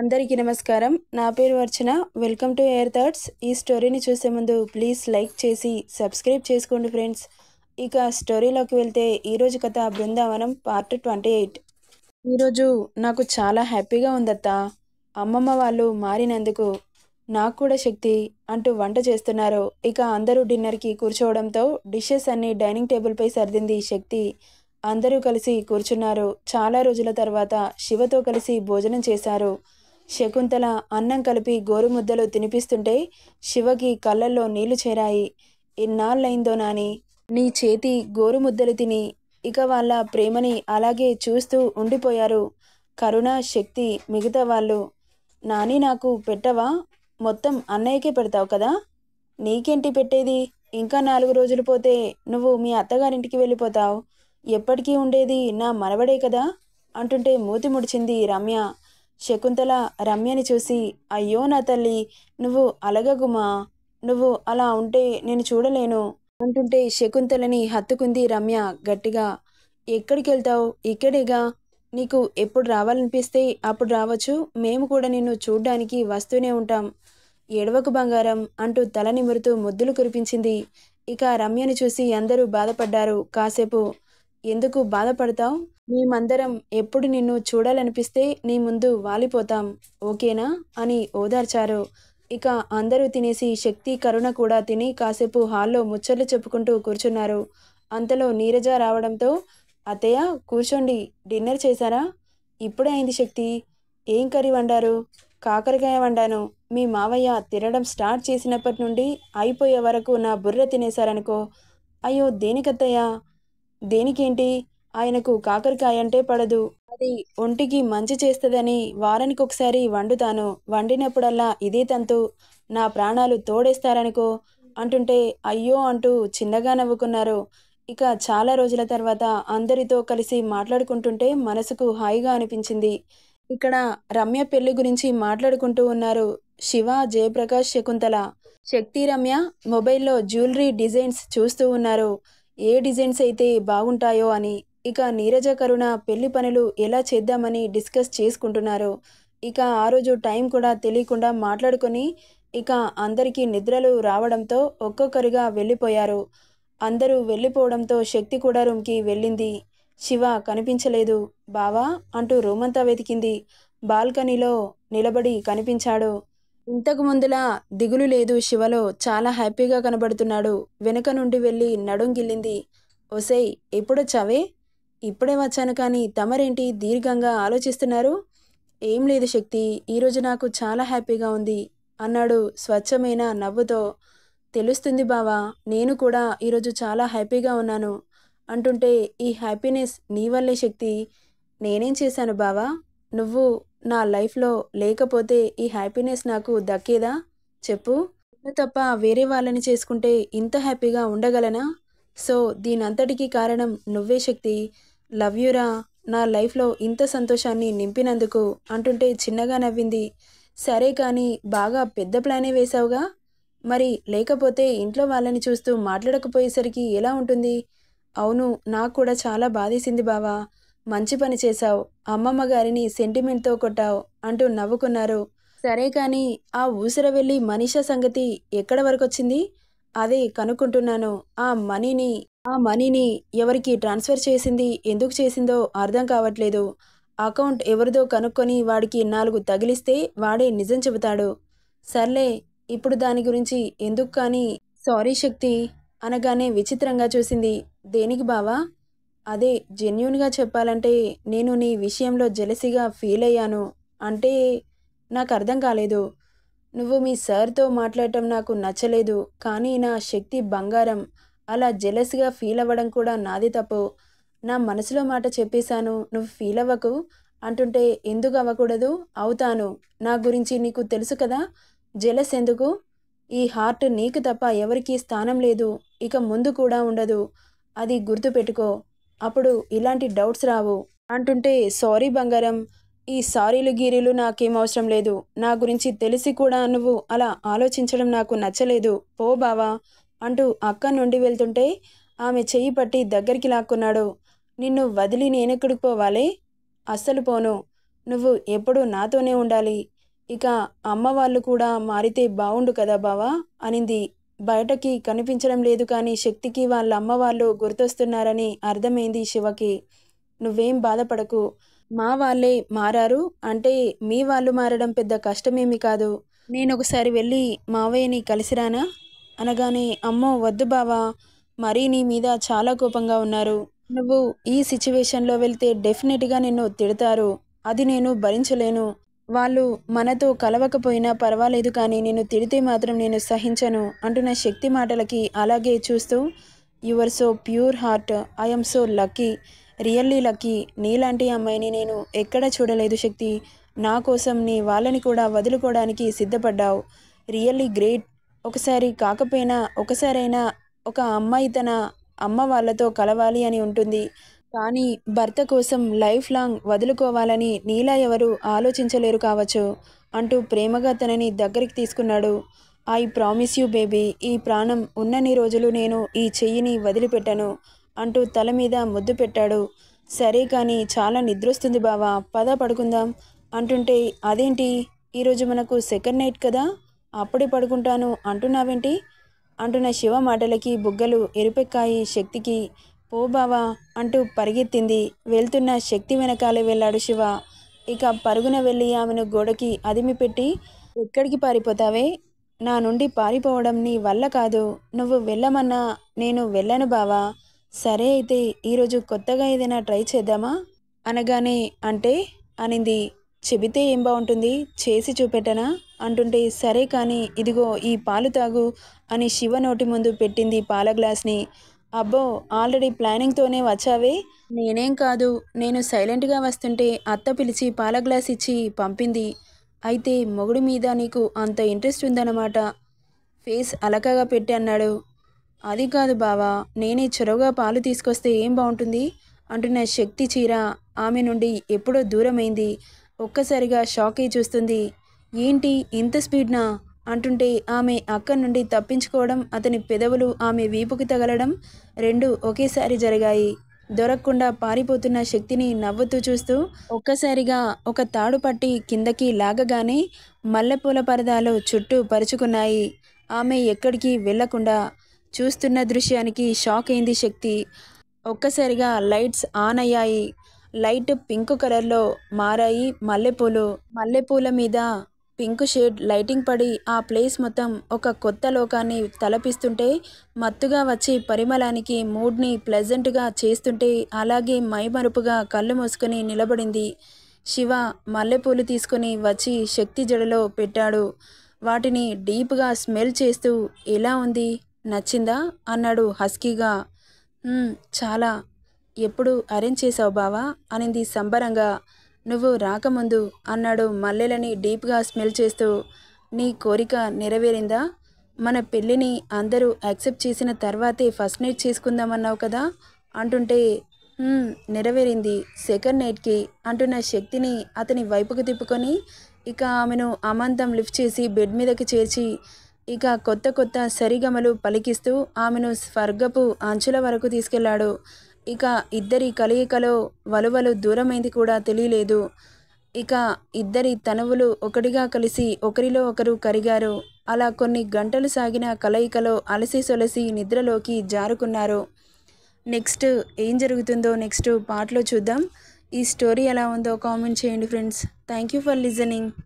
అందరికీ నమస్కారం నా పేరు Archana welcome to air thirds ఈ స్టోరీని చూసే ముందు ప్లీజ్ లైక్ చేసి సబ్స్క్రైబ్ చేసుకోండి ఫ్రెండ్స్ ఇక స్టోరీలోకి వెళ్తే ఈరోజు కథ బృందావనం పార్ట్ ట్వంటీ ఎయిట్ ఈరోజు నాకు చాలా హ్యాపీగా ఉందత్త అమ్మమ్మ వాళ్ళు మారినందుకు నాకు కూడా శక్తి అంటూ వంట చేస్తున్నారు ఇక అందరూ డిన్నర్కి కూర్చోవడంతో డిషెస్ అన్ని డైనింగ్ టేబుల్పై సర్దింది శక్తి అందరూ కలిసి కూర్చున్నారు చాలా రోజుల తర్వాత శివతో కలిసి భోజనం చేశారు శకుంతల అన్నం కలిపి గోరుముద్దలు తినిపిస్తుంటే శివకి కళ్ళల్లో నీళ్లు చేరాయి ఎన్నాళ్ళైందో నాని నీ చేతి గోరుముద్దలు తిని ఇక వాళ్ళ ప్రేమని అలాగే చూస్తూ ఉండిపోయారు కరుణ శక్తి మిగతా వాళ్ళు నాని నాకు పెట్టవా మొత్తం అన్నయ్యకే పెడతావు కదా నీకేంటి పెట్టేది ఇంకా నాలుగు రోజులు పోతే నువ్వు మీ అత్తగారింటికి వెళ్ళిపోతావు ఎప్పటికీ ఉండేది నా మనవడే కదా అంటుంటే మూతి ముడిచింది రమ్య శకుంతల రమ్యని చూసి అయ్యో నా తల్లి నువ్వు అలగగుమా నువ్వు అలా ఉంటే నేను చూడలేను అంటుంటే శకుంతలని హత్తుకుంది రమ్య గట్టిగా ఎక్కడికి వెళ్తావు ఇక్కడేగా నీకు ఎప్పుడు రావాలనిపిస్తే అప్పుడు రావచ్చు మేము కూడా నిన్ను చూడ్డానికి వస్తూనే ఉంటాం ఎడవకు బంగారం అంటూ తల నిమురుతూ ముద్దులు కురిపించింది ఇక రమ్యను చూసి అందరూ బాధపడ్డారు కాసేపు ఎందుకు బాధపడతావు మేమందరం ఎప్పుడు నిన్ను చూడాలనిపిస్తే నీ ముందు వాలిపోతాం ఓకేనా అని ఓదార్చారు ఇక అందరూ తినేసి శక్తి కరుణ కూడా తిని కాసేపు హాల్లో ముచ్చట్లు చెప్పుకుంటూ కూర్చున్నారు అంతలో నీరజ రావడంతో అత్తయ్య కూర్చోండి డిన్నర్ చేశారా ఇప్పుడే అయింది శక్తి ఏం కర్రీ వండారు కాకరకాయ వండాను మీ మావయ్య తినడం స్టార్ట్ చేసినప్పటి నుండి అయిపోయే వరకు నా బుర్ర తినేశారనుకో అయ్యో దేనికత్తయ్యా దేనికేంటి ఆయనకు కాకరకాయ అంటే పడదు అది ఒంటికి మంచి చేస్తుందని వారానికి ఒకసారి వండుతాను వండినప్పుడల్లా ఇదే తంతు నా ప్రాణాలు తోడేస్తారనుకో అంటుంటే అయ్యో అంటూ చిన్నగా నవ్వుకున్నారు ఇక చాలా రోజుల తర్వాత అందరితో కలిసి మాట్లాడుకుంటుంటే మనసుకు హాయిగా అనిపించింది ఇక్కడ రమ్య పెళ్లి గురించి మాట్లాడుకుంటూ ఉన్నారు శివ జయప్రకాష్ శకుంతల శక్తి రమ్య మొబైల్లో జ్యువెలరీ డిజైన్స్ చూస్తూ ఉన్నారు ఏ డిజైన్స్ అయితే బాగుంటాయో అని ఇక నీరజ కరుణ పెళ్లి పనులు ఎలా చేద్దామని డిస్కస్ చేసుకుంటున్నారో ఇక ఆ రోజు టైం కూడా తెలియకుండా మాట్లాడుకొని ఇక అందరికీ నిద్రలు రావడంతో ఒక్కొక్కరిగా వెళ్ళిపోయారు అందరూ వెళ్ళిపోవడంతో శక్తి కూడా రూమ్కి వెళ్ళింది శివ కనిపించలేదు బావా అంటూ రూమంతా వెతికింది బాల్కనీలో నిలబడి కనిపించాడు ఇంతకు ముందులా దిగులు లేదు శివలో చాలా హ్యాపీగా కనబడుతున్నాడు వెనుక నుండి వెళ్ళి నడుంగిల్లింది ఒసేయ్ ఎప్పుడొచ్చావే ఇప్పుడే వచ్చాను కానీ తమరేంటి దీర్ఘంగా ఆలోచిస్తున్నారు ఏం లేదు శక్తి ఈరోజు నాకు చాలా హ్యాపీగా ఉంది అన్నాడు స్వచ్ఛమైన నవ్వుతో తెలుస్తుంది బావా నేను కూడా ఈరోజు చాలా హ్యాపీగా ఉన్నాను అంటుంటే ఈ హ్యాపీనెస్ నీ వల్లే శక్తి నేనేం చేశాను బావా నువ్వు నా లైఫ్లో లేకపోతే ఈ హ్యాపీనెస్ నాకు దక్కేదా చెప్పు తప్ప వేరే వాళ్ళని చేసుకుంటే ఇంత హ్యాపీగా ఉండగలనా సో దీనంతటికీ కారణం నువ్వే శక్తి లవ్ యూరా నా లైఫ్లో ఇంత సంతోషాన్ని నింపినందుకు అంటుంటే చిన్నగా నవ్వింది సరే కానీ బాగా పెద్ద ప్లానే వేశావుగా మరి లేకపోతే ఇంట్లో వాళ్ళని చూస్తూ మాట్లాడకపోయేసరికి ఎలా ఉంటుంది అవును నాకు కూడా చాలా బాధేసింది బావా మంచి పని చేశావు అమ్మమ్మ గారిని సెంటిమెంట్తో కొట్టావు అంటూ నవ్వుకున్నారు సరే కానీ ఆ ఊసిర వెళ్ళి మనీషా సంగతి ఎక్కడ వరకు వచ్చింది అదే కనుక్కుంటున్నాను ఆ మనీని ఆ మనీని ఎవరికి ట్రాన్స్ఫర్ చేసింది ఎందుకు చేసిందో అర్థం కావట్లేదు అకౌంట్ ఎవరిదో కనుక్కొని వాడికి నాలుగు తగిలిస్తే వాడే నిజం చెబుతాడు సర్లే ఇప్పుడు దాని గురించి ఎందుకు కానీ సారీ శక్తి అనగానే విచిత్రంగా చూసింది దేనికి బావా అదే జెన్యున్గా చెప్పాలంటే నేను నీ విషయంలో జెలసిగా ఫీల్ అయ్యాను అంటే నాకు అర్థం కాలేదు నువ్వు మీ సార్తో మాట్లాడటం నాకు నచ్చలేదు కానీ నా శక్తి బంగారం అలా జెలస్గా ఫీల్ అవ్వడం కూడా నాది తప్పు నా మనసులో మాట చెప్పేశాను నువ్వు ఫీల్ అవ్వకు అంటుంటే ఎందుకు అవ్వకూడదు అవుతాను నా గురించి నీకు తెలుసు కదా జెలస్ ఎందుకు ఈ హార్ట్ నీకు తప్ప ఎవరికీ స్థానం లేదు ఇక ముందు కూడా ఉండదు అది గుర్తుపెట్టుకో అప్పుడు ఇలాంటి డౌట్స్ రావు అంటుంటే సారీ బంగారం ఈ సారీలు గీరీలు నాకేం అవసరం లేదు నా గురించి తెలిసి కూడా నువ్వు అలా ఆలోచించడం నాకు నచ్చలేదు పో బావా అంటూ అక్క నుండి వెళ్తుంటే ఆమె చెయ్యి పట్టి దగ్గరికి లాక్కున్నాడు నిన్ను వదిలి నేనెక్కడికి పోవాలి అస్సలు పోను నువ్వు ఎప్పుడూ నాతోనే ఉండాలి ఇక అమ్మ వాళ్ళు కూడా మారితే బావుండు కదా బావా అనింది బయటకి కనిపించడం లేదు కానీ శక్తికి వాళ్ళ అమ్మ వాళ్ళు గుర్తొస్తున్నారని అర్థమైంది శివకి నువ్వేం బాధపడకు మా వాళ్ళే మారారు అంటే మీ వాళ్ళు మారడం పెద్ద కష్టమేమి కాదు నేను ఒకసారి వెళ్ళి మావయ్యని కలిసిరానా అనగానే అమ్మో వద్దు బావా మరీ నీ మీద చాలా కోపంగా ఉన్నారు నువ్వు ఈ సిచ్యువేషన్లో వెళ్తే డెఫినెట్గా నిన్ను తిడతారు అది నేను భరించలేను వాళ్ళు మనతో కలవకపోయినా పర్వాలేదు కానీ నేను తిడితే మాత్రం నేను సహించను అంటున్న శక్తి మాటలకి అలాగే చూస్తూ your so pure heart I'm so lucky really lucky నీలాంటి అమ్మాయిని నేను ఎక్కడ చూడలేదు శక్తి నా కోసం నీ వాళ్ళని కూడా వదులుకోవడానికి సిద్ధపడ్డావు రియల్లీ గ్రేట్ ఒకసారి కాకపోయినా ఒకసారైనా ఒక అమ్మాయి తన అమ్మ వాళ్ళతో కలవాలి అని ఉంటుంది కానీ భర్త కోసం లైఫ్ లాంగ్ వదులుకోవాలని నీలా ఎవరు ఆలోచించలేరు కావచ్చు అంటూ ప్రేమగా తనని దగ్గరికి తీసుకున్నాడు ఐ ప్రామిస్ యూ బేబీ ఈ ప్రాణం ఉన్నన్ని రోజులు నేను ఈ చెయ్యిని వదిలిపెట్టాను అంటూ తల మీద ముద్దు పెట్టాడు సరే కానీ చాలా నిద్రొస్తుంది బావా పద పడుకుందాం అంటుంటే అదేంటి ఈరోజు మనకు సెకండ్ నైట్ కదా అప్పుడే పడుకుంటాను అంటున్నావేంటి అంటున్న శివ మాటలకి బుగ్గలు ఎరుపెక్కాయి శక్తికి ఓ బావా అంటూ పరిగెత్తింది వెళ్తున్న శక్తి వెనకాలే వెళ్ళాడు శివ ఇక పరుగున వెళ్ళి ఆమెను గోడకి అదిమిపెట్టి ఎక్కడికి పారిపోతావే నా నుండి పారిపోవడం నీ వల్ల కాదు నువ్వు వెళ్ళమన్నా నేను వెళ్ళను బావా సరే అయితే ఈరోజు కొత్తగా ఏదైనా ట్రై చేద్దామా అనగానే అంటే అనింది చెబితే ఏం బాగుంటుంది చేసి చూపెట్టనా అంటుంటే సరే కానీ ఇదిగో ఈ పాలు తాగు అని శివ నోటి ముందు పెట్టింది పాల గ్లాస్ని అబ్బో ఆల్రెడీ ప్లానింగ్తోనే వచ్చావే నేనేం కాదు నేను సైలెంట్గా వస్తుంటే అత్త పిలిచి పాల గ్లాస్ ఇచ్చి పంపింది అయితే మొగుడు మీద నీకు అంత ఇంట్రెస్ట్ ఉందన్నమాట ఫేస్ అలకగా పెట్టి అన్నాడు అది కాదు బావా నేనే చొరవగా పాలు తీసుకొస్తే ఏం బాగుంటుంది అంటున్న శక్తి చీర ఆమె నుండి ఎప్పుడో దూరమైంది ఒక్కసారిగా షాక్ అయి చూస్తుంది ఏంటి ఇంత స్పీడ్నా అంటుంటే ఆమె అక్క నుండి తప్పించుకోవడం అతని పెదవులు ఆమె వీపుకి తగలడం రెండు ఒకేసారి జరిగాయి దొరకకుండా పారిపోతున్న శక్తిని నవ్వుతూ చూస్తూ ఒక్కసారిగా ఒక తాడు పట్టి కిందకి లాగగానే మల్లెపూల పరదాలు చుట్టూ పరుచుకున్నాయి ఆమె ఎక్కడికి వెళ్లకుండా చూస్తున్న దృశ్యానికి షాక్ అయింది శక్తి ఒక్కసారిగా లైట్స్ ఆన్ అయ్యాయి లైట్ పింక్ కలర్లో మారాయి మల్లెపూలు మల్లెపూల మీద పింక్ షేడ్ లైటింగ్ పడి ఆ ప్లేస్ మొత్తం ఒక కొత్త లోకాన్ని తలపిస్తుంటే మత్తుగా వచ్చి పరిమళానికి మూడ్ని ప్లెజెంట్గా చేస్తుంటే అలాగే మైమరుపుగా కళ్ళు మూసుకొని నిలబడింది శివ మల్లెపూలు తీసుకొని వచ్చి శక్తి జడలో పెట్టాడు వాటిని డీప్గా స్మెల్ చేస్తూ ఎలా ఉంది నచ్చిందా అన్నాడు హస్కీగా చాలా ఎప్పుడు అరేంజ్ చేసావు బావా అనింది సంబరంగా నువ్వు రాకముందు అన్నాడు మల్లెలని డీప్గా స్మెల్ చేస్తూ నీ కోరిక నెరవేరిందా మన పెళ్ళిని అందరూ యాక్సెప్ట్ చేసిన తర్వాతే ఫస్ట్ నైట్ చేసుకుందామన్నావు కదా అంటుంటే నెరవేరింది సెకండ్ నైట్కి అంటున్న శక్తిని అతని వైపుకు తిప్పుకొని ఇక ఆమెను అమాంతం లిఫ్ట్ చేసి బెడ్ మీదకి చేర్చి ఇక కొత్త కొత్త సరిగమలు పలికిస్తూ ఆమెను స్వర్గపు అంచుల వరకు తీసుకెళ్లాడు ఇక ఇద్దరి కలయికలో వలువలు దూరమైంది కూడా తెలియలేదు ఇక ఇద్దరి తనువులు ఒకటిగా కలిసి ఒకరిలో ఒకరు కరిగారు అలా కొన్ని గంటలు సాగిన కలయికలో అలసి సొలసి నిద్రలోకి జారుకున్నారు నెక్స్ట్ ఏం జరుగుతుందో నెక్స్ట్ పాటలో చూద్దాం ఈ స్టోరీ ఎలా ఉందో కామెంట్ చేయండి friends thank you for listening